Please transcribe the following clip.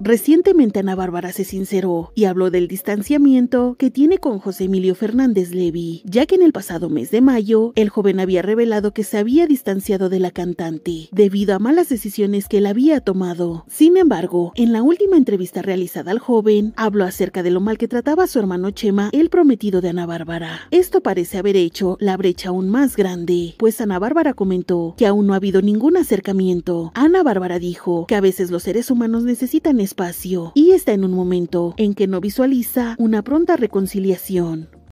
Recientemente Ana Bárbara se sinceró y habló del distanciamiento que tiene con José Emilio Fernández Levy, ya que en el pasado mes de mayo el joven había revelado que se había distanciado de la cantante debido a malas decisiones que él había tomado. Sin embargo, en la última entrevista realizada al joven, habló acerca de lo mal que trataba a su hermano Chema, el prometido de Ana Bárbara. Esto parece haber hecho la brecha aún más grande, pues Ana Bárbara comentó que aún no ha habido ningún acercamiento. Ana Bárbara dijo que a veces los seres humanos necesitan espacio y está en un momento en que no visualiza una pronta reconciliación.